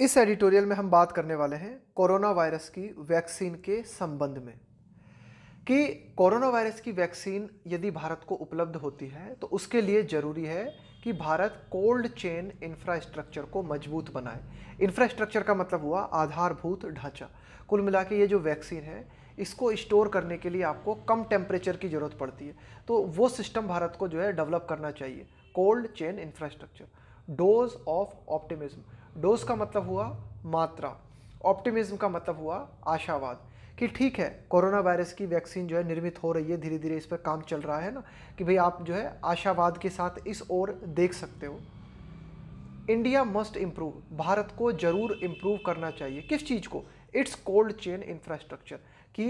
इस एडिटोरियल में हम बात करने वाले हैं कोरोना वायरस की वैक्सीन के संबंध में कि कोरोना वायरस की वैक्सीन यदि भारत को उपलब्ध होती है तो उसके लिए ज़रूरी है कि भारत कोल्ड चेन इंफ्रास्ट्रक्चर को मजबूत बनाए इंफ्रास्ट्रक्चर का मतलब हुआ आधारभूत ढांचा कुल मिला के ये जो वैक्सीन है इसको स्टोर करने के लिए आपको कम टेम्परेचर की ज़रूरत पड़ती है तो वो सिस्टम भारत को जो है डेवलप करना चाहिए cold chain infrastructure dose of optimism dose का मतलब हुआ मात्रा ऑप्टिमिज्म का मतलब हुआ आशावाद कि ठीक है कोरोना वायरस की वैक्सीन जो है निर्मित हो रही है धीरे धीरे इस पर काम चल रहा है ना कि भाई आप जो है आशावाद के साथ इस ओर देख सकते हो इंडिया मस्ट इम्प्रूव भारत को ज़रूर इम्प्रूव करना चाहिए किस चीज़ को इट्स कोल्ड चेन इंफ्रास्ट्रक्चर कि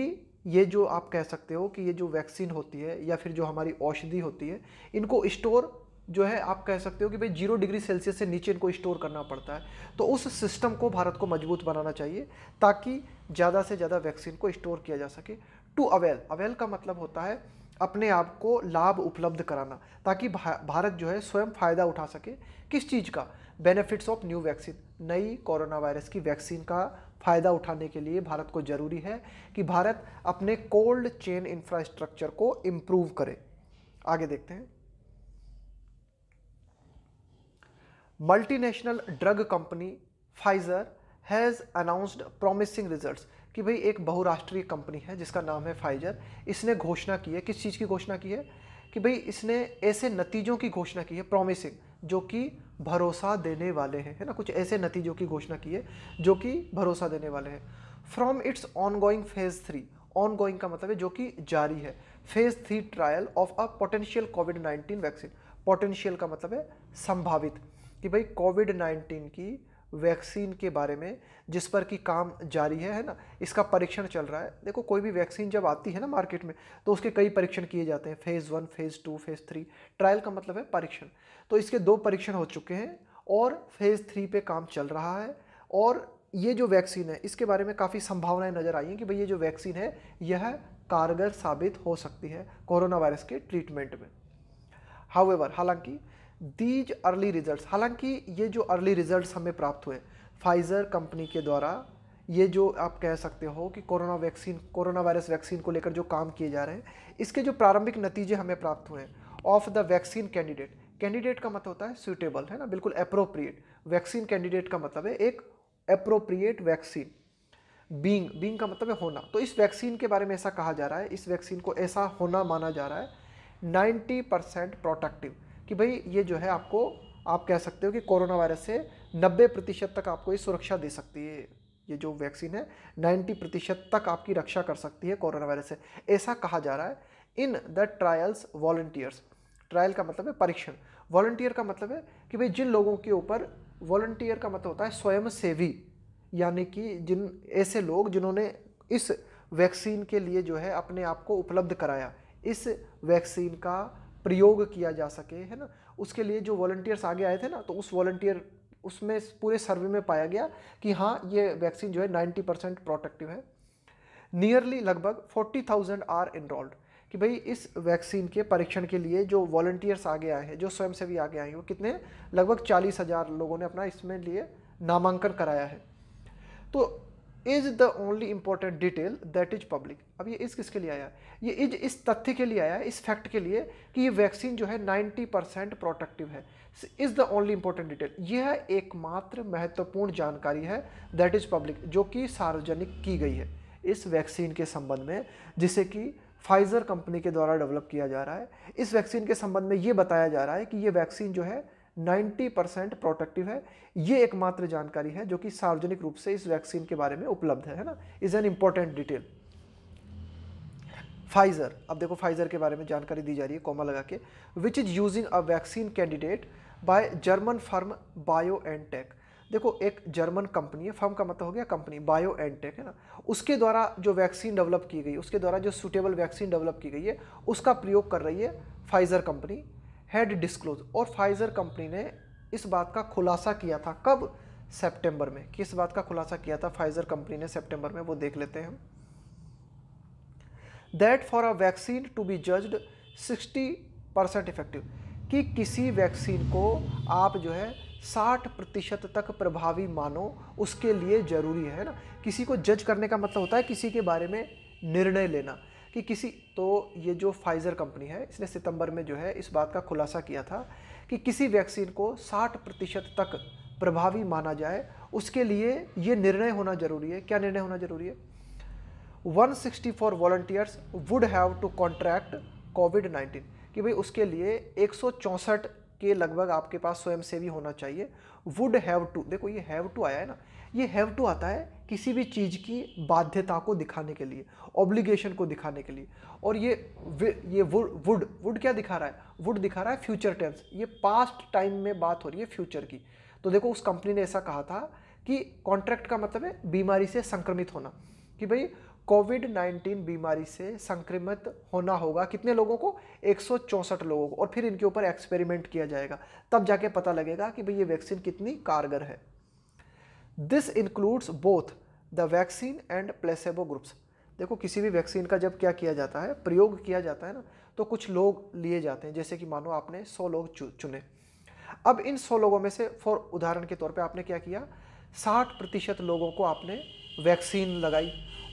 ये जो आप कह सकते हो कि ये जो वैक्सीन होती है या फिर जो हमारी औषधि होती है इनको स्टोर जो है आप कह सकते हो कि भाई जीरो डिग्री सेल्सियस से नीचे इनको स्टोर करना पड़ता है तो उस सिस्टम को भारत को मजबूत बनाना चाहिए ताकि ज़्यादा से ज़्यादा वैक्सीन को स्टोर किया जा सके टू अवेल अवेल का मतलब होता है अपने आप को लाभ उपलब्ध कराना ताकि भारत जो है स्वयं फ़ायदा उठा सके किस चीज़ का बेनिफिट्स ऑफ न्यू वैक्सीन नई कोरोना वायरस की वैक्सीन का फ़ायदा उठाने के लिए भारत को ज़रूरी है कि भारत अपने कोल्ड चेन इंफ्रास्ट्रक्चर को इम्प्रूव करे आगे देखते हैं multinational drug company Pfizer has announced promising results कि भाई एक बहुराष्ट्रीय कंपनी है जिसका नाम है फाइजर इसने घोषणा की है किस चीज़ की घोषणा की है कि भाई इसने ऐसे नतीजों की घोषणा की है प्रॉमिसिंग जो कि भरोसा देने वाले हैं है ना कुछ ऐसे नतीजों की घोषणा की है जो कि भरोसा देने वाले हैं from its ongoing phase three ongoing का मतलब है जो कि जारी है phase three trial of a potential covid nineteen vaccine potential का मतलब है संभावित कि भाई कोविड नाइन्टीन की वैक्सीन के बारे में जिस पर कि काम जारी है है ना इसका परीक्षण चल रहा है देखो कोई भी वैक्सीन जब आती है ना मार्केट में तो उसके कई परीक्षण किए जाते हैं phase one phase two phase three trial का मतलब है परीक्षण तो इसके दो परीक्षण हो चुके हैं और फेज़ थ्री पे काम चल रहा है और ये जो वैक्सीन है इसके बारे में काफ़ी संभावनाएं नज़र आई हैं कि भाई ये जो वैक्सीन है यह कारगर साबित हो सकती है कोरोना वायरस के ट्रीटमेंट में एवर हालांकि दीज अर्ली रिजल्ट्स हालांकि ये जो अर्ली रिजल्ट्स हमें प्राप्त हुए फाइज़र कंपनी के द्वारा ये जो आप कह सकते हो कि corona vaccine corona virus vaccine को लेकर जो काम किए जा रहे हैं इसके जो प्रारंभिक नतीजे हमें प्राप्त हुए of the vaccine candidate candidate का मत मतलब होता है सूटेबल है ना बिल्कुल अप्रोप्रिएट वैक्सीन कैंडिडेट का मतलब है एक अप्रोप्रिएट वैक्सीन बींग बींग का मतलब है होना तो इस वैक्सीन के बारे में ऐसा कहा जा रहा है इस वैक्सीन को ऐसा होना माना जा रहा है 90 परसेंट प्रोटेक्टिव कि भाई ये जो है आपको आप कह सकते हो कि कोरोना वायरस से 90 प्रतिशत तक आपको ये सुरक्षा दे सकती है ये जो वैक्सीन है 90 प्रतिशत तक आपकी रक्षा कर सकती है कोरोना वायरस से ऐसा कहा जा रहा है in the trials volunteers trial का मतलब है परीक्षण वॉल्टियर का मतलब है कि भाई जिन लोगों के ऊपर वॉल्टियर का मतलब होता है स्वयंसेवी यानी कि जिन ऐसे लोग जिन्होंने इस वैक्सीन के लिए जो है अपने आप को उपलब्ध कराया इस वैक्सीन का प्रयोग किया जा सके है ना उसके लिए जो वॉल्टियर्स आगे आए थे ना तो उस वॉल्टियर उसमें पूरे सर्वे में पाया गया कि हाँ ये वैक्सीन जो है 90 परसेंट प्रोटेक्टिव है नियरली लगभग 40,000 आर इनरोल्ड कि भाई इस वैक्सीन के परीक्षण के लिए जो वॉल्टियर्स आगे आए हैं जो स्वयंसेवी आगे आए हैं वो कितने लगभग चालीस हज़ार लोगों ने अपना इसमें लिए नामांकन कराया है तो is the only important detail that is public अब ये इस किसके लिए आया ये इज इस तथ्य के लिए आया इस फैक्ट के लिए कि ये वैक्सीन जो है 90 परसेंट प्रोटेक्टिव है is the only important detail यह एकमात्र महत्वपूर्ण जानकारी है दैट इज पब्लिक जो कि सार्वजनिक की गई है इस वैक्सीन के संबंध में जिसे कि फाइजर कंपनी के द्वारा डेवलप किया जा रहा है इस वैक्सीन के संबंध में ये बताया जा रहा है कि ये वैक्सीन जो है 90 परसेंट प्रोटेक्टिव है ये एकमात्र जानकारी है जो कि सार्वजनिक रूप से इस वैक्सीन के बारे में उपलब्ध है ना is an important detail Pfizer अब देखो फाइजर के बारे में जानकारी दी जा रही है कोमा लगा के which is using a vaccine candidate by German firm BioNTech देखो एक जर्मन कंपनी है फर्म का मतलब हो गया कंपनी बायो एंड टेक है ना उसके द्वारा जो वैक्सीन डेवलप की गई उसके द्वारा जो सूटेबल वैक्सीन डेवलप की गई है उसका प्रयोग कर रही है फाइजर कंपनी हैड डिस्क्लोज और फाइजर कंपनी ने इस बात का खुलासा किया था कब सितंबर में किस बात का खुलासा किया था फाइजर कंपनी ने सितंबर में वो देख लेते हैं that for a vaccine to be judged 60 percent effective कि किसी वैक्सीन को आप जो है 60 प्रतिशत तक प्रभावी मानो उसके लिए ज़रूरी है ना किसी को जज करने का मतलब होता है किसी के बारे में निर्णय लेना कि किसी तो ये जो फाइज़र कंपनी है इसने सितंबर में जो है इस बात का खुलासा किया था कि किसी वैक्सीन को 60 प्रतिशत तक प्रभावी माना जाए उसके लिए ये निर्णय होना ज़रूरी है क्या निर्णय होना ज़रूरी है 164 sixty four volunteers would have to contract covid 19 कि भाई उसके लिए एक के लगभग आपके पास स्वयंसेवी होना चाहिए वुड हैव टू देखो ये हैव टू आया है ना ये हैव टू आता है किसी भी चीज़ की बाध्यता को दिखाने के लिए ऑब्लिगेशन को दिखाने के लिए और ये ये वुड वुड वुड क्या दिखा रहा है वुड दिखा रहा है फ्यूचर टेंस ये पास्ट टाइम में बात हो रही है फ्यूचर की तो देखो उस कंपनी ने ऐसा कहा था कि कॉन्ट्रैक्ट का मतलब है बीमारी से संक्रमित होना कि भाई कोविड 19 बीमारी से संक्रमित होना होगा कितने लोगों को एक लोगों को और फिर इनके ऊपर एक्सपेरिमेंट किया जाएगा तब जाके पता लगेगा कि भाई ये वैक्सीन कितनी कारगर है this includes both the vaccine and placebo groups देखो किसी भी वैक्सीन का जब क्या किया जाता है प्रयोग किया जाता है ना तो कुछ लोग लिए जाते हैं जैसे कि मानो आपने 100 लोग चुने अब इन 100 लोगों में से फॉर उदाहरण के तौर पे आपने क्या किया 60 प्रतिशत लोगों को आपने वैक्सीन लगाई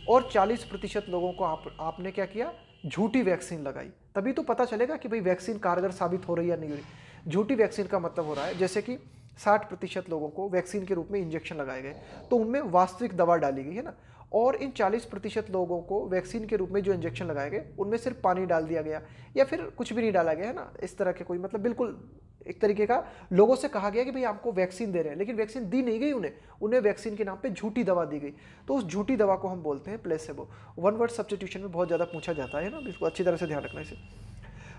और 40 प्रतिशत लोगों को आप आपने क्या किया झूठी वैक्सीन लगाई तभी तो पता चलेगा कि भाई वैक्सीन कारगर साबित हो रही है या नहीं हो रही झूठी वैक्सीन का मतलब हो रहा है जैसे कि साठ प्रतिशत लोगों को वैक्सीन के रूप में इंजेक्शन लगाए गए तो उनमें वास्तविक दवा डाली गई है ना और इन 40 प्रतिशत लोगों को वैक्सीन के रूप में जो इंजेक्शन लगाए गए उनमें सिर्फ पानी डाल दिया गया या फिर कुछ भी नहीं डाला गया है ना इस तरह के कोई मतलब बिल्कुल एक तरीके का लोगों से कहा गया कि भाई आपको वैक्सीन दे रहे हैं लेकिन वैक्सीन दी नहीं गई उन्हें उन्हें वैक्सीन के नाम पे झूठी दवा दी गई तो उस झूठी दवा को हम बोलते हैं प्लेसेबो वन वर्ड सब्सटीट्यूशन में बहुत ज़्यादा पूछा जाता है ना इसको अच्छी तरह से ध्यान रखना इसे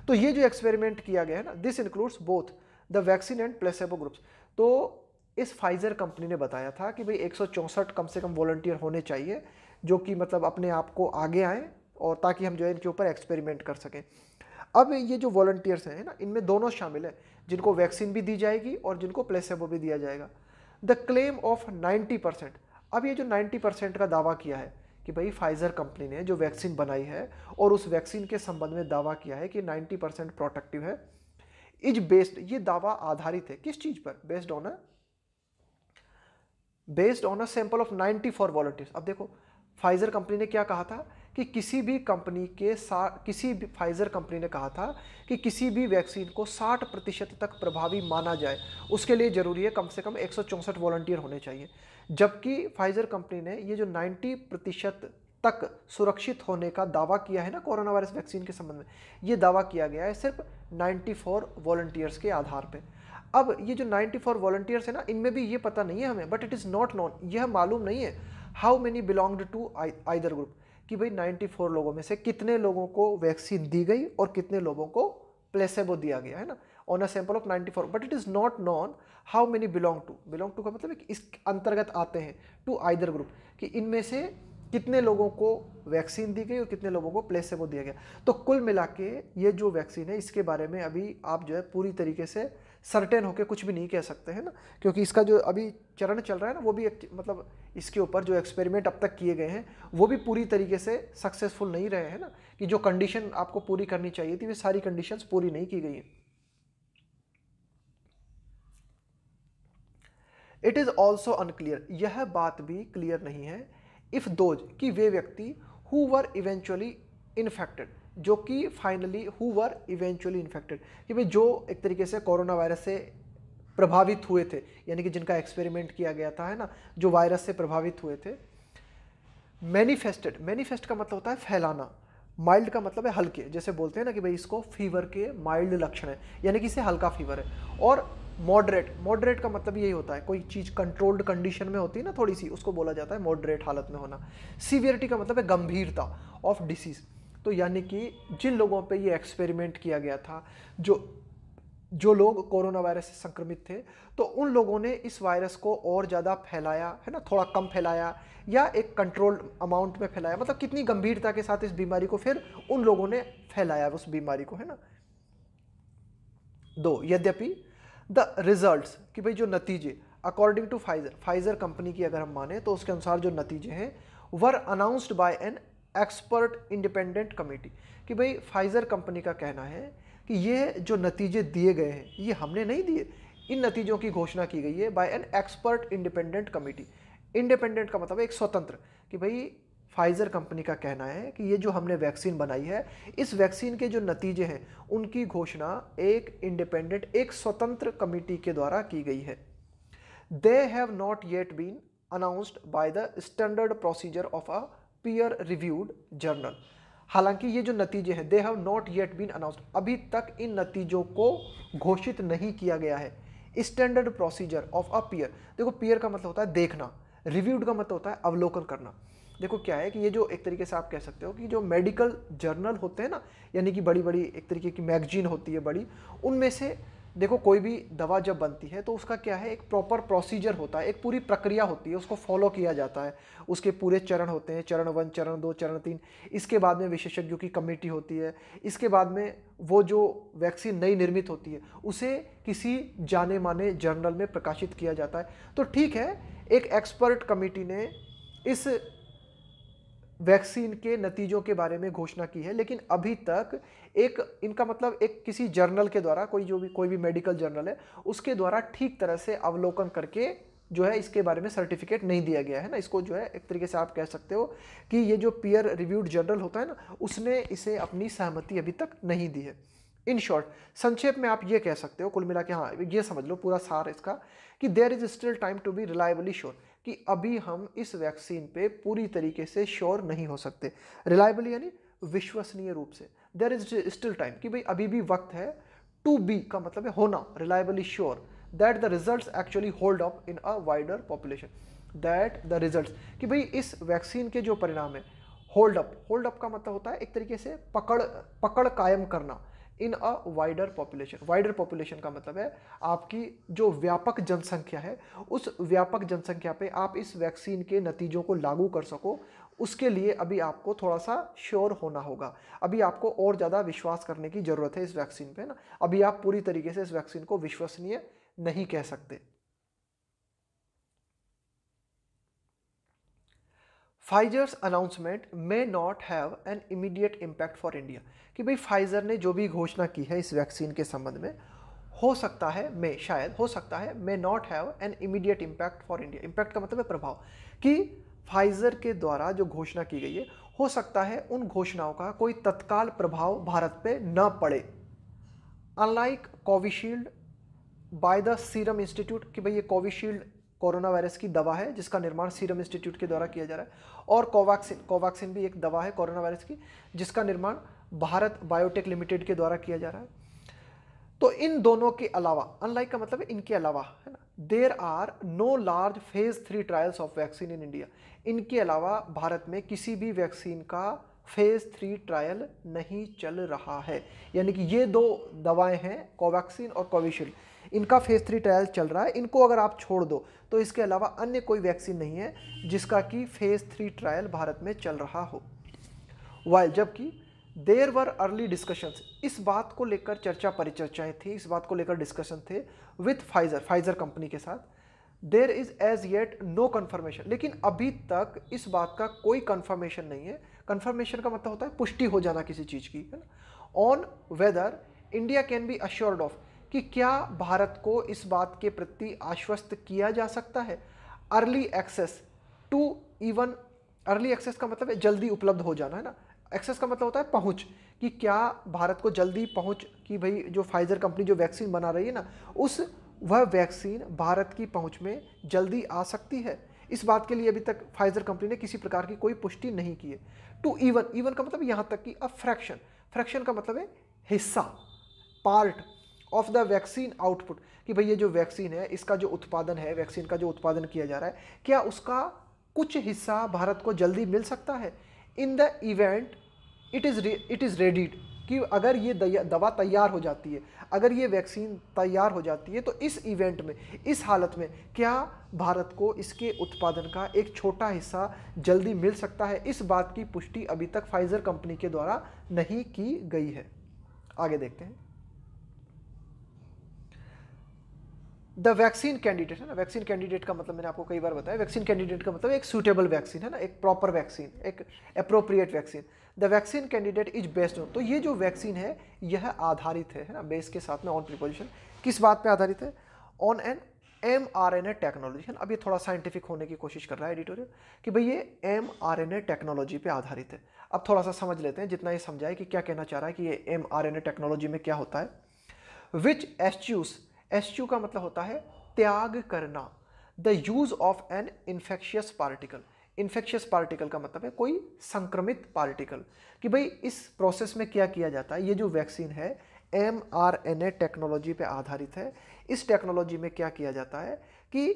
तो ये जो एक्सपेरिमेंट किया गया है ना this includes both the vaccine and placebo groups तो इस फाइज़र कंपनी ने बताया था कि भाई एक कम से कम वॉल्टियर होने चाहिए जो कि मतलब अपने आप को आगे आएँ और ताकि हम जो है इनके ऊपर एक्सपेरिमेंट कर सकें अब ये जो वॉल्टियर्स हैं ना इनमें दोनों शामिल हैं जिनको वैक्सीन भी दी जाएगी और जिनको प्लेसेबो भी दिया जाएगा द क्लेम ऑफ 90 परसेंट अब ये जो 90 परसेंट का दावा किया है कि भाई फाइज़र कंपनी ने जो वैक्सीन बनाई है और उस वैक्सीन के संबंध में दावा किया है कि 90 परसेंट प्रोटेक्टिव है इज बेस्ड ये दावा आधारित है किस चीज पर based on based on a sample of 94 four volunteers अब देखो फाइजर कंपनी ने क्या कहा था कि किसी भी कंपनी के साथ किसी भी फाइजर कंपनी ने कहा था कि किसी भी वैक्सीन को 60 प्रतिशत तक प्रभावी माना जाए उसके लिए ज़रूरी है कम से कम एक वॉलंटियर होने चाहिए जबकि फाइजर कंपनी ने ये जो 90 प्रतिशत तक सुरक्षित होने का दावा किया है ना कोरोना वायरस वैक्सीन के संबंध में ये दावा किया गया है सिर्फ 94 फोर वॉल्टियर्स के आधार पे अब ये जो 94 फोर वॉल्टियर्स है ना इनमें भी ये पता नहीं है हमें but it is not known यह मालूम नहीं है how many belonged to either group कि भाई 94 लोगों में से कितने लोगों को वैक्सीन दी गई और कितने लोगों को प्लेसेबो दिया गया है ना on a sample of 94 but it is not known how many belong to belong to का मतलब इस अंतर्गत आते हैं टू आइदर ग्रुप कि इनमें से कितने लोगों को वैक्सीन दी गई और कितने लोगों को प्लेसेबो दिया गया तो कुल मिला के ये जो वैक्सीन है इसके बारे में अभी आप जो है पूरी तरीके से सर्टेन होकर कुछ भी नहीं कह सकते हैं ना क्योंकि इसका जो अभी चरण चल रहा है ना वो भी मतलब इसके ऊपर जो एक्सपेरिमेंट अब तक किए गए हैं वो भी पूरी तरीके से सक्सेसफुल नहीं रहे हैं ना कि जो कंडीशन आपको पूरी करनी चाहिए थी वे सारी कंडीशन पूरी नहीं की गई हैं इट इज़ ऑल्सो अनक्लियर यह बात भी क्लियर नहीं है इफ़ दोज कि वे व्यक्ति हु वर इवेंचुअली इन्फेक्टेड जो कि finally who were eventually infected कि भाई जो एक तरीके से कोरोना वायरस से प्रभावित हुए थे यानी कि जिनका एक्सपेरिमेंट किया गया था है ना जो वायरस से प्रभावित हुए थे मैनिफेस्टेड मैनिफेस्ट का मतलब होता है फैलाना माइल्ड का मतलब है हल्के जैसे बोलते हैं ना कि भाई इसको फीवर के माइल्ड लक्षण है यानी कि इसे हल्का फीवर है और मॉडरेट मॉडरेट का मतलब यही होता है कोई चीज़ कंट्रोल्ड कंडीशन में होती है ना थोड़ी सी उसको बोला जाता है मॉडरेट हालत में होना सीवियरिटी का मतलब है गंभीरता ऑफ डिसीज़ तो यानी कि जिन लोगों पे ये एक्सपेरिमेंट किया गया था जो जो लोग कोरोना वायरस से संक्रमित थे तो उन लोगों ने इस वायरस को और ज़्यादा फैलाया है ना थोड़ा कम फैलाया या एक कंट्रोल्ड अमाउंट में फैलाया मतलब कितनी गंभीरता के साथ इस बीमारी को फिर उन लोगों ने फैलाया उस बीमारी को है ना दो यद्यपि द रिजल्ट्स कि भाई जो नतीजे according to Pfizer Pfizer company की अगर हम माने तो उसके अनुसार जो नतीजे हैं were announced by an expert independent committee कि भाई फाइजर कंपनी का कहना है कि ये जो नतीजे दिए गए हैं ये हमने नहीं दिए इन नतीजों की घोषणा की गई है by an expert independent committee independent का मतलब एक स्वतंत्र कि भाई फाइज़र कंपनी का कहना है कि ये जो हमने वैक्सीन बनाई है इस वैक्सीन के जो नतीजे हैं उनकी घोषणा एक इंडिपेंडेंट एक स्वतंत्र कमेटी के द्वारा की गई है they have not yet been announced by the standard procedure of a peer reviewed journal हालांकि ये जो नतीजे हैं they have not yet been announced अभी तक इन नतीजों को घोषित नहीं किया गया है standard procedure of a peer देखो पीयर का मतलब होता है देखना रिव्यूड का मतलब होता है अवलोकन करना देखो क्या है कि ये जो एक तरीके से आप कह सकते हो कि जो मेडिकल जर्नल होते हैं ना यानी कि बड़ी बड़ी एक तरीके की मैगजीन होती है बड़ी उनमें से देखो कोई भी दवा जब बनती है तो उसका क्या है एक प्रॉपर प्रोसीजर होता है एक पूरी प्रक्रिया होती है उसको फॉलो किया जाता है उसके पूरे चरण होते हैं चरण वन चरण दो चरण तीन इसके बाद में विशेषज्ञों की कमेटी होती है इसके बाद में वो जो वैक्सीन नई निर्मित होती है उसे किसी जाने माने जर्नल में प्रकाशित किया जाता है तो ठीक है एक एक्सपर्ट कमेटी ने इस वैक्सीन के नतीजों के बारे में घोषणा की है लेकिन अभी तक एक इनका मतलब एक किसी जर्नल के द्वारा कोई जो भी कोई भी मेडिकल जर्नल है उसके द्वारा ठीक तरह से अवलोकन करके जो है इसके बारे में सर्टिफिकेट नहीं दिया गया है ना इसको जो है एक तरीके से आप कह सकते हो कि ये जो पीयर रिव्यूड जर्नल होता है ना उसने इसे अपनी सहमति अभी तक नहीं दी है इन शॉर्ट संक्षेप में आप ये कह सकते हो कुल मिला के हाँ ये समझ लो पूरा सार इसका कि there is still time to be reliably sure कि अभी हम इस वैक्सीन पे पूरी तरीके से श्योर नहीं हो सकते रिलायबली यानी विश्वसनीय रूप से देर इज स्टिल टाइम कि भाई अभी भी वक्त है टू बी का मतलब है होना reliably sure that the result actually hold up in a wider population that the result कि भाई इस वैक्सीन के जो परिणाम है होल्ड अप होल्ड अप का मतलब होता है एक तरीके से पकड़ पकड़ कायम करना in a wider population wider population का मतलब है आपकी जो व्यापक जनसंख्या है उस व्यापक जनसंख्या पे आप इस वैक्सीन के नतीजों को लागू कर सको उसके लिए अभी आपको थोड़ा सा श्योर होना होगा अभी आपको और ज़्यादा विश्वास करने की ज़रूरत है इस वैक्सीन पे ना अभी आप पूरी तरीके से इस वैक्सीन को विश्वसनीय नहीं कह सकते Pfizer's announcement may not have an immediate impact for India कि भाई फाइजर ने जो भी घोषणा की है इस वैक्सीन के संबंध में हो सकता है मे शायद हो सकता है may not have an immediate impact for India impact का मतलब है प्रभाव कि फाइजर के द्वारा जो घोषणा की गई है हो सकता है उन घोषणाओं का कोई तत्काल प्रभाव भारत पे न पड़े unlike Covishield by the Serum Institute कि भाई ये कोविशील्ड कोरोना वायरस की दवा है जिसका निर्माण सीरम इंस्टीट्यूट के द्वारा किया जा रहा है और कोवैक्सिन कोवैक्सिन भी एक दवा है कोरोना वायरस की जिसका निर्माण भारत बायोटेक लिमिटेड के द्वारा किया जा रहा है तो इन दोनों के अलावा अनलाइक का मतलब है इनके अलावा है ना there are no large phase three trials of vaccine in India इनके अलावा भारत में किसी भी वैक्सीन का फेज थ्री ट्रायल नहीं चल रहा है यानी कि ये दो दवाएं हैं कोवैक्सीन और कोविशील्ड इनका फेज़ थ्री ट्रायल चल रहा है इनको अगर आप छोड़ दो तो इसके अलावा अन्य कोई वैक्सीन नहीं है जिसका कि फ़ेज़ थ्री ट्रायल भारत में चल रहा हो वाइल जबकि देर वर अर्ली डिस्कशंस इस बात को लेकर चर्चा परिचर्चाएं थी इस बात को लेकर डिस्कशन थे विथ फाइजर फाइजर कंपनी के साथ there is as yet no confirmation लेकिन अभी तक इस बात का कोई कन्फर्मेशन नहीं है कन्फर्मेशन का मतलब होता है पुष्टि हो जाना किसी चीज़ की है ना on whether India can be assured of कि क्या भारत को इस बात के प्रति आश्वस्त किया जा सकता है early access to even early access का मतलब है जल्दी उपलब्ध हो जाना है ना एक्सेस का मतलब होता है पहुंच कि क्या भारत को जल्दी पहुंच कि भाई जो फाइजर कंपनी जो वैक्सीन बना रही है ना उस वह वैक्सीन भारत की पहुंच में जल्दी आ सकती है इस बात के लिए अभी तक फाइजर कंपनी ने किसी प्रकार की कोई पुष्टि नहीं की है टू इवन इवन का मतलब यहाँ तक कि अ फ्रैक्शन फ्रैक्शन का मतलब है हिस्सा part of the vaccine output कि भाई ये जो वैक्सीन है इसका जो उत्पादन है वैक्सीन का जो उत्पादन किया जा रहा है क्या उसका कुछ हिस्सा भारत को जल्दी मिल सकता है in the event it is it is readied कि अगर ये दवा तैयार हो जाती है अगर ये वैक्सीन तैयार हो जाती है तो इस इवेंट में इस हालत में क्या भारत को इसके उत्पादन का एक छोटा हिस्सा जल्दी मिल सकता है इस बात की पुष्टि अभी तक फाइजर कंपनी के द्वारा नहीं की गई है आगे देखते हैं द वैक्सीन कैंडिडेट है ना वैक्सीन कैंडिडेट का मतलब मैंने आपको कई बार बताया वैक्सीन कैंडिडेट का मतलब एक सूटेबल वैक्सीन है ना एक प्रॉपर वैक्सीन एक appropriate vaccine the vaccine candidate is based on तो ये जो वैक्सीन है यह आधारित है ना बेस के साथ में ऑन प्रिपोजिशन किस बात पर आधारित है on an M R N A technology है ना अब ये थोड़ा साइंटिफिक होने की कोशिश कर रहा है एडिटोरियल कि भाई ये M R N A technology पर आधारित है अब थोड़ा सा समझ लेते हैं जितना ये समझाए कि क्या कहना चाह रहा है कि ये M R N A technology में क्या होता है विच एस्ट्यूज़ यू का मतलब होता है त्याग करना the use of an infectious particle infectious particle का मतलब है कोई संक्रमित पार्टिकल कि भाई इस प्रोसेस में क्या किया जाता है ये जो वैक्सीन है M R N A technology पर आधारित है इस टेक्नोलॉजी में क्या किया जाता है कि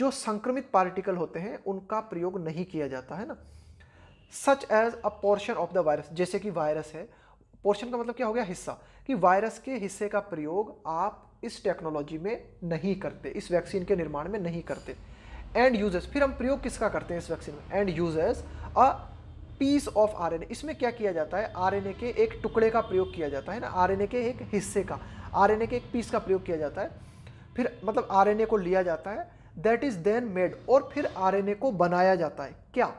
जो संक्रमित पार्टिकल होते हैं उनका प्रयोग नहीं किया जाता है ना such as a portion of the virus जैसे कि वायरस है पोर्शन का मतलब क्या हो गया हिस्सा कि वायरस के हिस्से का प्रयोग आप इस टेक्नोलॉजी में नहीं करते इस वैक्सीन के निर्माण में नहीं करते एंड यूजर्स फिर हम प्रयोग किसका करते हैं इस वैक्सीन में and users a piece of R इसमें क्या किया जाता है आर के एक टुकड़े का प्रयोग किया जाता है ना आर के एक हिस्से का आर के एक पीस का प्रयोग किया जाता है फिर मतलब आर को लिया जाता है दैट इज़ देन मेड और फिर आर को बनाया जाता है क्या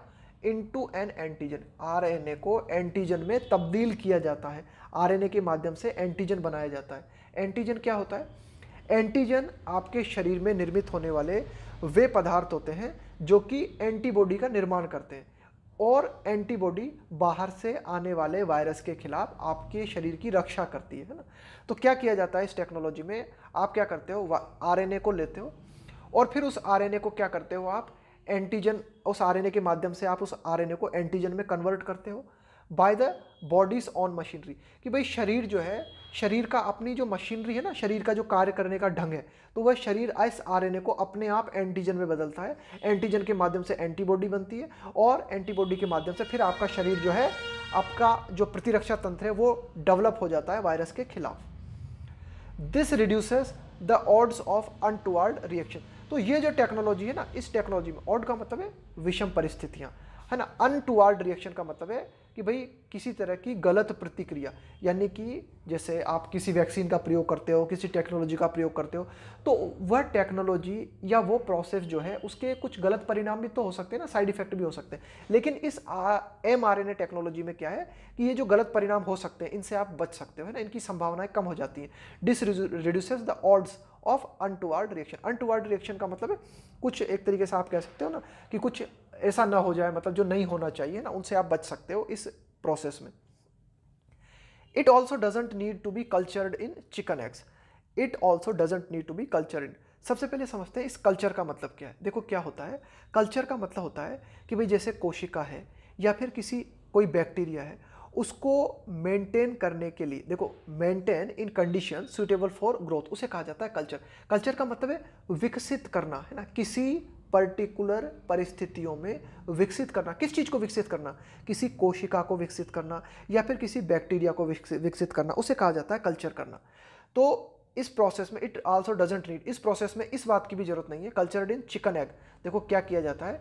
इंटू एन एंटीजन ए को एंटीजन में तब्दील किया जाता है ए के माध्यम से एंटीजन बनाया जाता है एंटीजन क्या होता है एंटीजन आपके शरीर में निर्मित होने वाले वे पदार्थ होते हैं जो कि एंटीबॉडी का निर्माण करते हैं और एंटीबॉडी बाहर से आने वाले वायरस के खिलाफ आपके शरीर की रक्षा करती है ना तो क्या किया जाता है इस टेक्नोलॉजी में आप क्या करते हो आरएनए को लेते हो और फिर उस आरएनए को क्या करते हो आप एंटीजन उस आर के माध्यम से आप उस आर को एंटीजन में कन्वर्ट करते हो by the body's own machinery कि भाई शरीर जो है शरीर का अपनी जो मशीनरी है ना शरीर का जो कार्य करने का ढंग है तो वह शरीर इस आरएनए को अपने आप एंटीजन में बदलता है एंटीजन के माध्यम से एंटीबॉडी बनती है और एंटीबॉडी के माध्यम से फिर आपका शरीर जो है आपका जो प्रतिरक्षा तंत्र है वो डेवलप हो जाता है वायरस के खिलाफ this reduces the odds of untoward reaction तो ये जो टेक्नोलॉजी है ना इस टेक्नोलॉजी में ऑड का मतलब है विषम परिस्थितियाँ है ना अनटुवार्ड रिएक्शन का मतलब है कि भाई किसी तरह की गलत प्रतिक्रिया यानी कि जैसे आप किसी वैक्सीन का प्रयोग करते हो किसी टेक्नोलॉजी का प्रयोग करते हो तो वह टेक्नोलॉजी या वो प्रोसेस जो है उसके कुछ गलत परिणाम भी तो हो सकते हैं ना साइड इफेक्ट भी हो सकते हैं लेकिन इस एम आर टेक्नोलॉजी में क्या है कि ये जो गलत परिणाम हो सकते हैं इनसे आप बच सकते हो है ना इनकी संभावनाएं कम हो जाती हैं this reduces the odds of toward reaction untoward reaction का मतलब है कुछ एक तरीके से आप कह सकते हो ना कि कुछ ऐसा ना हो जाए मतलब जो नहीं होना चाहिए ना उनसे आप बच सकते हो इस प्रोसेस में it also doesn't need to be cultured in chicken eggs it also doesn't need to be culture in सबसे पहले समझते हैं इस कल्चर का मतलब क्या है देखो क्या होता है कल्चर का मतलब होता है कि भाई जैसे कोशिका है या फिर किसी कोई बैक्टीरिया है उसको मेंटेन करने के लिए देखो maintain in condition suitable for growth उसे कहा जाता है कल्चर कल्चर का मतलब है विकसित करना है ना किसी पर्टिकुलर परिस्थितियों में विकसित करना किस चीज़ को विकसित करना किसी कोशिका को विकसित करना या फिर किसी बैक्टीरिया को विकसित करना उसे कहा जाता है कल्चर करना तो इस प्रोसेस में इट आल्सो डजेंट नीड इस प्रोसेस में इस बात की भी जरूरत नहीं है कल्चर्ड इन चिकन एग देखो क्या किया जाता है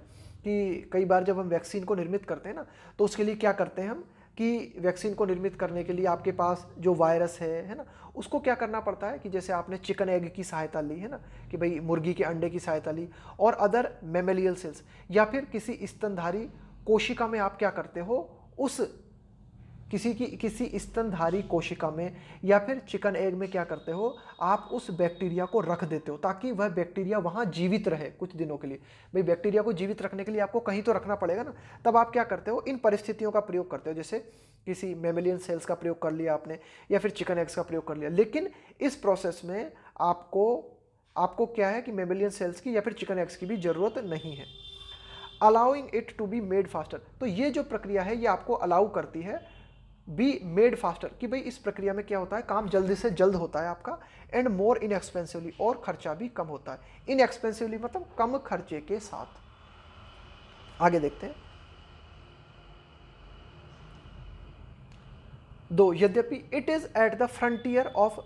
कि कई बार जब हम वैक्सीन को निर्मित करते हैं ना तो उसके लिए क्या करते हैं हम कि वैक्सीन को निर्मित करने के लिए आपके पास जो वायरस है है ना उसको क्या करना पड़ता है कि जैसे आपने चिकन एग की सहायता ली है ना कि भाई मुर्गी के अंडे की सहायता ली और अदर मेमेलियल सेल्स या फिर किसी स्तनधारी कोशिका में आप क्या करते हो उस किसी की किसी स्तनधारी कोशिका में या फिर चिकन एग में क्या करते हो आप उस बैक्टीरिया को रख देते हो ताकि वह बैक्टीरिया वहाँ जीवित रहे कुछ दिनों के लिए भाई बैक्टीरिया को जीवित रखने के लिए आपको कहीं तो रखना पड़ेगा ना तब आप क्या करते हो इन परिस्थितियों का प्रयोग करते हो जैसे किसी मेमिलियन सेल्स का प्रयोग कर लिया आपने या फिर चिकन एग्स का प्रयोग कर लिया लेकिन इस प्रोसेस में आपको आपको क्या है कि मेमिलियन सेल्स की या फिर चिकन एग्स की भी ज़रूरत नहीं है allowing it to be made faster तो ये जो प्रक्रिया है ये आपको अलाउ करती है बी मेड फास्टर कि भाई इस प्रक्रिया में क्या होता है काम जल्दी से जल्द होता है आपका एंड मोर इनएक्सपेंसिवली और खर्चा भी कम होता है इनएक्सपेंसिवली मतलब कम खर्चे के साथ आगे देखते हैं दो यद्यपि it is at the frontier of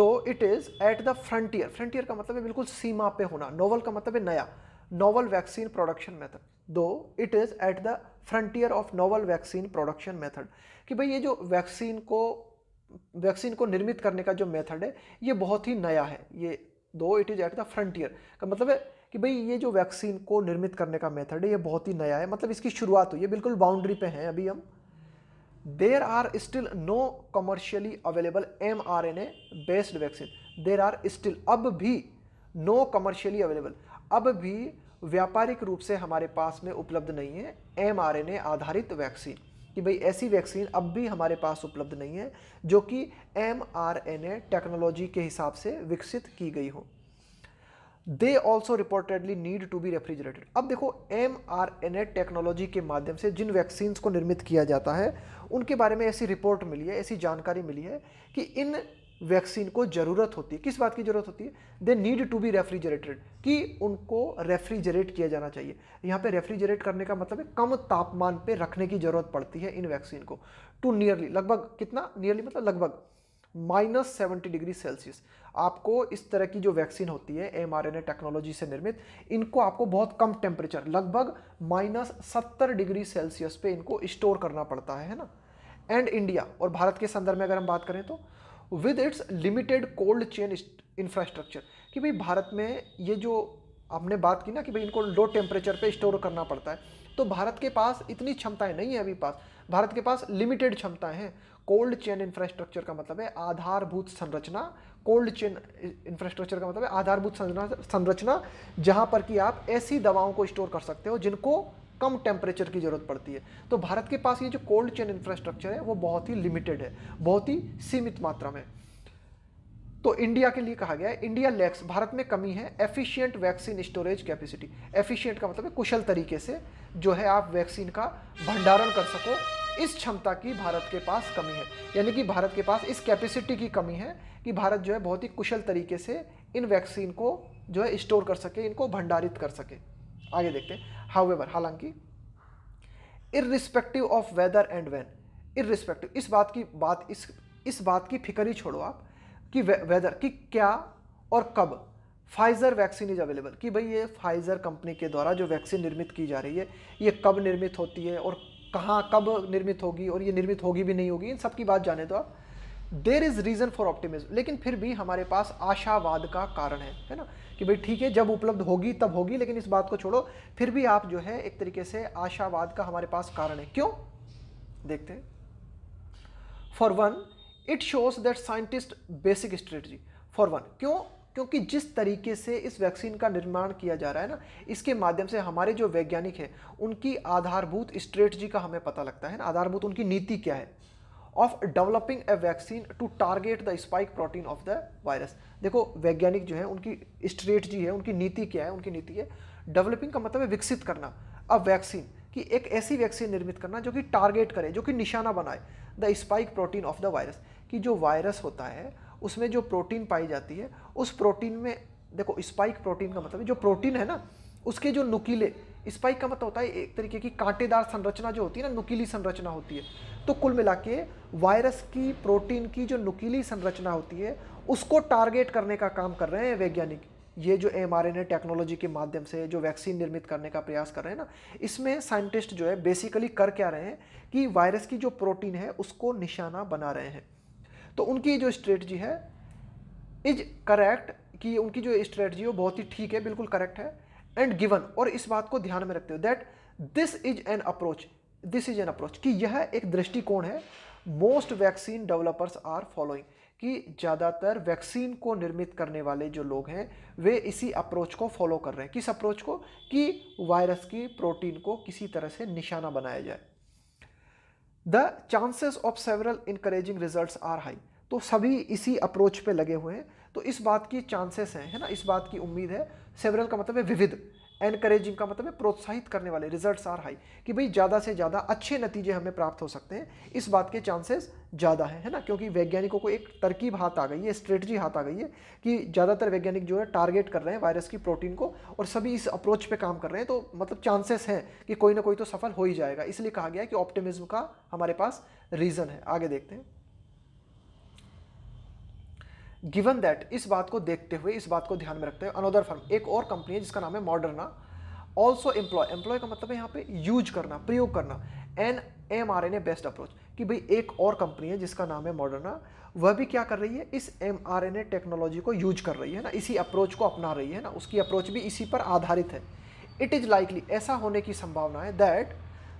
though it is at the frontier frontier का मतलब है बिल्कुल सीमा पे होना नोवल का मतलब है नया novel vaccine production method though it is at the frontier of novel vaccine production method कि भाई ये जो वैक्सीन को वैक्सीन को निर्मित करने का जो मेथड है ये बहुत ही नया है ये though it is at the frontier का मतलब है कि भाई ये जो वैक्सीन को निर्मित करने का मेथड है ये बहुत ही नया है मतलब इसकी शुरुआत हुई है बिल्कुल बाउंड्री पे हैं अभी हम there are still no commercially available M R N A based vaccine there are still अब भी नो कमर्शियली अवेलेबल अब भी व्यापारिक रूप से हमारे पास में उपलब्ध नहीं है एम आधारित वैक्सीन कि भाई ऐसी वैक्सीन अब भी हमारे पास उपलब्ध नहीं है जो कि एम टेक्नोलॉजी के हिसाब से विकसित की गई हो they also reportedly need to be refrigerated अब देखो एम टेक्नोलॉजी के माध्यम से जिन वैक्सीन्स को निर्मित किया जाता है उनके बारे में ऐसी रिपोर्ट मिली है ऐसी जानकारी मिली है कि इन वैक्सीन को ज़रूरत होती है किस बात की ज़रूरत होती है they need to be refrigerated कि उनको रेफ्रिजरेट किया जाना चाहिए यहाँ पे रेफ्रिजरेट करने का मतलब है कम तापमान पे रखने की ज़रूरत पड़ती है इन वैक्सीन को टू नियरली लगभग कितना नियरली मतलब लगभग माइनस सेवेंटी डिग्री सेल्सियस आपको इस तरह की जो वैक्सीन होती है M R N A technology से निर्मित इनको आपको बहुत कम टेम्परेचर लगभग माइनस सत्तर डिग्री सेल्सियस पे इनको स्टोर करना पड़ता है ना एंड इंडिया और भारत के संदर्भ में अगर हम बात करें तो with its limited cold chain infrastructure कि भाई भारत में ये जो आपने बात की ना कि भाई इनको लो टेम्परेचर पे स्टोर करना पड़ता है तो भारत के पास इतनी क्षमताएं नहीं है अभी पास भारत के पास लिमिटेड क्षमताएं हैं कोल्ड चेन इंफ्रास्ट्रक्चर का मतलब है आधारभूत संरचना कोल्ड चेन इंफ्रास्ट्रक्चर का मतलब है आधारभूत संरचना जहाँ पर कि आप ऐसी दवाओं को स्टोर कर सकते हो जिनको कम टेम्परेचर की ज़रूरत पड़ती है तो भारत के पास ये जो कोल्ड चेन इंफ्रास्ट्रक्चर है वो बहुत ही लिमिटेड है बहुत ही सीमित मात्रा में तो इंडिया के लिए कहा गया है इंडिया लैक्स भारत में कमी है efficient vaccine storage capacity efficient का मतलब है कुशल तरीके से जो है आप वैक्सीन का भंडारण कर सको इस क्षमता की भारत के पास कमी है यानी कि भारत के पास इस कैपेसिटी की कमी है कि भारत जो है बहुत ही कुशल तरीके से इन वैक्सीन को जो है स्टोर कर सके इनको भंडारित कर सके आगे देखते हैं हाउएवर हालांकि irrespective of whether and when irrespective इस बात की बात इस इस बात की फिक्र ही छोड़ो आप कि वेदर कि क्या और कब फाइजर वैक्सीन इज अवेलेबल कि भाई ये फाइजर कंपनी के द्वारा जो वैक्सीन निर्मित की जा रही है ये कब निर्मित होती है और कहाँ कब निर्मित होगी और ये निर्मित होगी भी नहीं होगी इन सब की बात जाने दो आप there is reason for optimism लेकिन फिर भी हमारे पास आशावाद का कारण है है ना कि भाई ठीक है जब उपलब्ध होगी तब होगी लेकिन इस बात को छोड़ो फिर भी आप जो है एक तरीके से आशावाद का हमारे पास कारण है क्यों देखते हैं for one it shows that scientist basic strategy for one क्यों क्योंकि जिस तरीके से इस वैक्सीन का निर्माण किया जा रहा है ना इसके माध्यम से हमारे जो वैज्ञानिक हैं उनकी आधारभूत स्ट्रेटजी का हमें पता लगता है ना आधारभूत उनकी नीति क्या है of developing a vaccine to target the spike protein of the virus देखो वैज्ञानिक जो है उनकी स्ट्रेटजी है उनकी नीति क्या है उनकी नीति है डेवलपिंग का मतलब है विकसित करना अ वैक्सीन कि एक ऐसी वैक्सीन निर्मित करना जो कि टारगेट करे जो कि निशाना बनाए the spike protein of the virus कि जो वायरस होता है उसमें जो प्रोटीन पाई जाती है उस प्रोटीन में देखो स्पाइक प्रोटीन का मतलब जो प्रोटीन है ना उसके जो नुकीले स्पाइक का मतलब होता है एक तरीके की कांटेदार संरचना जो होती है ना नुकीली संरचना होती है तो कुल मिला के वायरस की प्रोटीन की जो नुकीली संरचना होती है उसको टारगेट करने का काम कर रहे हैं वैज्ञानिक ये जो एम आर टेक्नोलॉजी के माध्यम से जो वैक्सीन निर्मित करने का प्रयास कर रहे हैं ना इसमें साइंटिस्ट जो है बेसिकली कर क्या रहे हैं कि वायरस की जो प्रोटीन है उसको निशाना बना रहे हैं तो उनकी जो स्ट्रेटजी है इज करेक्ट कि उनकी जो स्ट्रेटजी वो बहुत ही ठीक है बिल्कुल करेक्ट है एंड गिवन और इस बात को ध्यान में रखते हो that this is an approach this is an approach कि यह एक दृष्टिकोण है most vaccine developers are following कि ज़्यादातर वैक्सीन को निर्मित करने वाले जो लोग हैं वे इसी अप्रोच को फॉलो कर रहे हैं किस अप्रोच को कि वायरस की प्रोटीन को किसी तरह से निशाना बनाया जाए the chances of several encouraging result are high तो सभी इसी अप्रोच पे लगे हुए हैं तो इस बात की चांसेस हैं है ना इस बात की उम्मीद है सेवरल का मतलब है विविध एनकरेजिंग का मतलब है प्रोत्साहित करने वाले रिजल्ट्स आर हाई कि भाई ज़्यादा से ज़्यादा अच्छे नतीजे हमें प्राप्त हो सकते हैं इस बात के चांसेस ज़्यादा हैं है ना क्योंकि वैज्ञानिकों को एक तरकीब हाथ आ गई है स्ट्रेटजी हाथ आ गई है कि ज़्यादातर वैज्ञानिक जो है टारगेट कर रहे हैं वायरस की प्रोटीन को और सभी इस अप्रोच पर काम कर रहे हैं तो मतलब चांसेस हैं कि कोई ना कोई तो सफल हो ही जाएगा इसलिए कहा गया है कि ऑप्टिमिज्म का हमारे पास रीज़न है आगे देखते हैं गिवन दैट इस बात को देखते हुए इस बात को ध्यान में रखते हुए अनोदर फर्म एक और कंपनी है जिसका नाम है मॉडर्ना ऑल्सो एम्प्लॉय एम्प्लॉय का मतलब है यहाँ पे यूज करना प्रयोग करना an M R N A based approach कि भाई एक और कंपनी है जिसका नाम है मॉडर्ना वह भी क्या कर रही है इस M R N A technology को यूज कर रही है ना इसी अप्रोच को अपना रही है ना उसकी अप्रोच भी इसी पर आधारित है इट इज़ लाइकली ऐसा होने की संभावना है that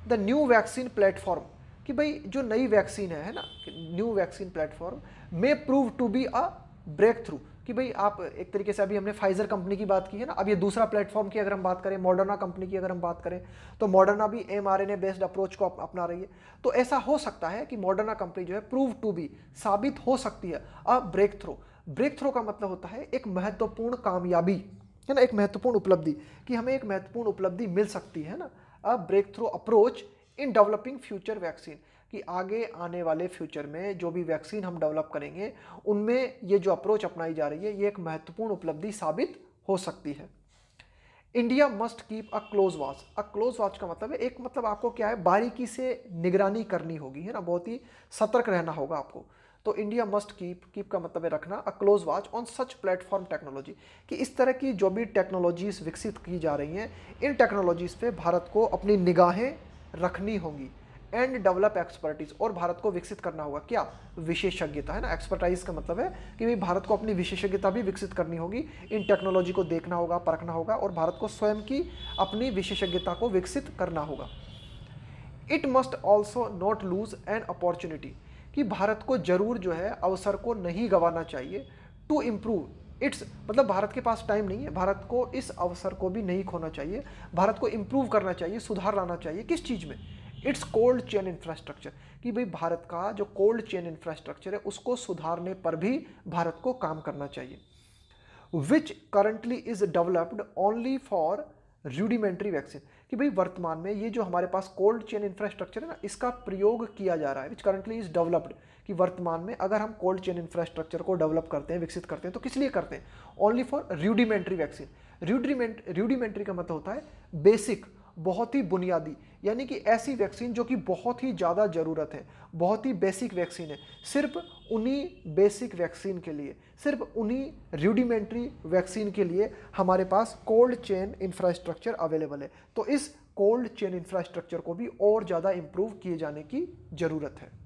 the new vaccine platform कि भाई जो नई वैक्सीन है ना new vaccine platform may prove to be a breakthrough कि भाई आप एक तरीके से अभी हमने फाइजर कंपनी की बात की है ना अब ये दूसरा प्लेटफॉर्म की अगर हम बात करें मॉडर्ना कंपनी की अगर हम बात करें तो मॉडर्ना भी M R N A based approach को अपना रही है तो ऐसा हो सकता है कि मॉडर्ना कंपनी जो है प्रूव टू बी साबित हो सकती है a breakthrough breakthrough का मतलब होता है एक महत्वपूर्ण कामयाबी है ना एक महत्वपूर्ण उपलब्धि कि हमें एक महत्वपूर्ण उपलब्धि मिल सकती है ना a breakthrough approach in developing future vaccine कि आगे आने वाले फ्यूचर में जो भी वैक्सीन हम डेवलप करेंगे उनमें ये जो अप्रोच अपनाई जा रही है ये एक महत्वपूर्ण उपलब्धि साबित हो सकती है India must keep a close watch a close watch का मतलब है एक मतलब आपको क्या है बारीकी से निगरानी करनी होगी है ना बहुत ही सतर्क रहना होगा आपको तो इंडिया मस्ट कीप कीप का मतलब है रखना a close watch on such platform technology कि इस तरह की जो भी टेक्नोलॉजीज़ विकसित की जा रही हैं इन टेक्नोलॉजीज़ पे भारत को अपनी निगाहें रखनी होंगी एंड डेवलप एक्सपर्टीज और भारत को विकसित करना होगा क्या विशेषज्ञता है ना एक्सपर्टाइज का मतलब है कि भाई भारत को अपनी विशेषज्ञता भी विकसित करनी होगी इन टेक्नोलॉजी को देखना होगा परखना होगा और भारत को स्वयं की अपनी विशेषज्ञता को विकसित करना होगा it must also not lose an opportunity कि भारत को जरूर जो है अवसर को नहीं गंवाना चाहिए टू इम्प्रूव इट्स मतलब भारत के पास टाइम नहीं है भारत को इस अवसर को भी नहीं खोना चाहिए भारत को इम्प्रूव करना चाहिए सुधार लाना चाहिए किस चीज़ में इट्स कोल्ड चेन इंफ्रास्ट्रक्चर कि भाई भारत का जो कोल्ड चेन इंफ्रास्ट्रक्चर है उसको सुधारने पर भी भारत को काम करना चाहिए which currently is developed only for rudimentary vaccine कि भाई वर्तमान में ये जो हमारे पास कोल्ड चेन इंफ्रास्ट्रक्चर है ना इसका प्रयोग किया जा रहा है विच करंटली इज़ डेवलप्ड कि वर्तमान में अगर हम कोल्ड चेन इंफ्रास्ट्रक्चर को डेवलप करते हैं विकसित करते हैं तो किस लिए करते हैं only for rudimentary vaccine rudiment rudimentary का मतलब होता है बेसिक बहुत ही बुनियादी यानी कि ऐसी वैक्सीन जो कि बहुत ही ज़्यादा ज़रूरत है बहुत ही बेसिक वैक्सीन है सिर्फ उन्हीं बेसिक वैक्सीन के लिए सिर्फ उन्हीं रूडिमेंट्री वैक्सीन के लिए हमारे पास कोल्ड चेन इंफ्रास्ट्रक्चर अवेलेबल है तो इस कोल्ड चेन इंफ्रास्ट्रक्चर को भी और ज़्यादा इम्प्रूव किए जाने की ज़रूरत है